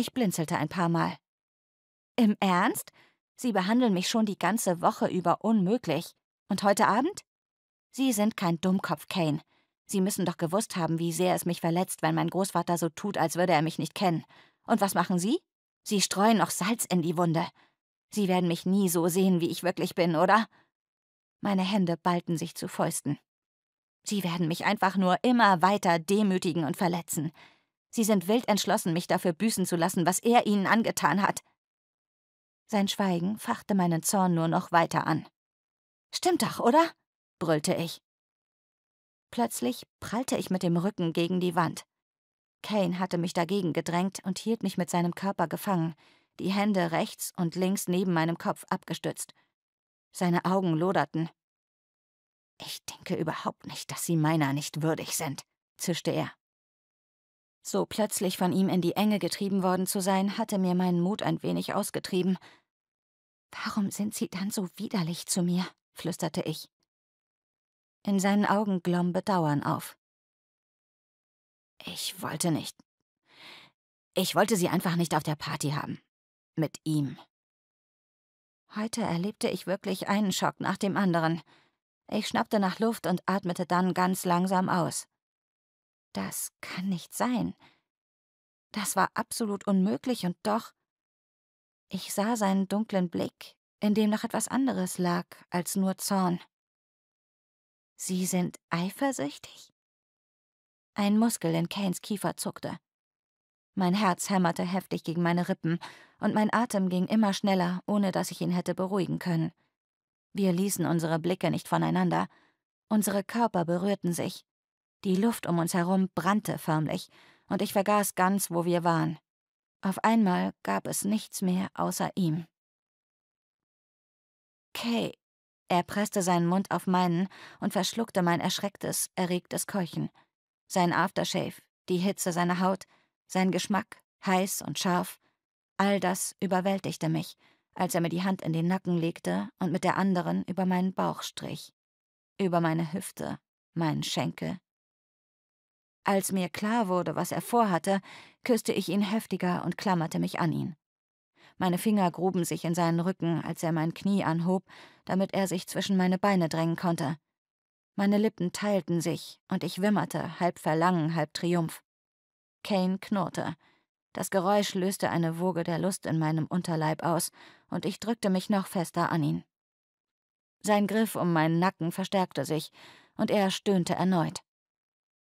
Ich blinzelte ein paar Mal. Im Ernst? Sie behandeln mich schon die ganze Woche über unmöglich. Und heute Abend? Sie sind kein Dummkopf, Kane. Sie müssen doch gewusst haben, wie sehr es mich verletzt, wenn mein Großvater so tut, als würde er mich nicht kennen. Und was machen Sie? Sie streuen noch Salz in die Wunde. Sie werden mich nie so sehen, wie ich wirklich bin, oder? Meine Hände ballten sich zu Fäusten. Sie werden mich einfach nur immer weiter demütigen und verletzen. Sie sind wild entschlossen, mich dafür büßen zu lassen, was er ihnen angetan hat. Sein Schweigen fachte meinen Zorn nur noch weiter an. Stimmt doch, oder? brüllte ich. Plötzlich prallte ich mit dem Rücken gegen die Wand. Kane hatte mich dagegen gedrängt und hielt mich mit seinem Körper gefangen, die Hände rechts und links neben meinem Kopf abgestützt. Seine Augen loderten. Ich denke überhaupt nicht, dass sie meiner nicht würdig sind, zischte er. So plötzlich von ihm in die Enge getrieben worden zu sein, hatte mir meinen Mut ein wenig ausgetrieben. Warum sind Sie dann so widerlich zu mir? flüsterte ich. In seinen Augen glomm Bedauern auf. Ich wollte nicht. Ich wollte sie einfach nicht auf der Party haben. Mit ihm. Heute erlebte ich wirklich einen Schock nach dem anderen. Ich schnappte nach Luft und atmete dann ganz langsam aus. Das kann nicht sein. Das war absolut unmöglich und doch. Ich sah seinen dunklen Blick, in dem noch etwas anderes lag als nur Zorn. Sie sind eifersüchtig? Ein Muskel in Kanes Kiefer zuckte. Mein Herz hämmerte heftig gegen meine Rippen, und mein Atem ging immer schneller, ohne dass ich ihn hätte beruhigen können. Wir ließen unsere Blicke nicht voneinander. Unsere Körper berührten sich, die Luft um uns herum brannte förmlich, und ich vergaß ganz, wo wir waren. Auf einmal gab es nichts mehr außer ihm. Kay. Er presste seinen Mund auf meinen und verschluckte mein erschrecktes, erregtes Keuchen. Sein Aftershave, die Hitze seiner Haut, sein Geschmack, heiß und scharf, all das überwältigte mich, als er mir die Hand in den Nacken legte und mit der anderen über meinen Bauch strich, über meine Hüfte, meinen Schenkel, als mir klar wurde, was er vorhatte, küsste ich ihn heftiger und klammerte mich an ihn. Meine Finger gruben sich in seinen Rücken, als er mein Knie anhob, damit er sich zwischen meine Beine drängen konnte. Meine Lippen teilten sich und ich wimmerte, halb Verlangen, halb Triumph. Kane knurrte. Das Geräusch löste eine Woge der Lust in meinem Unterleib aus und ich drückte mich noch fester an ihn. Sein Griff um meinen Nacken verstärkte sich und er stöhnte erneut.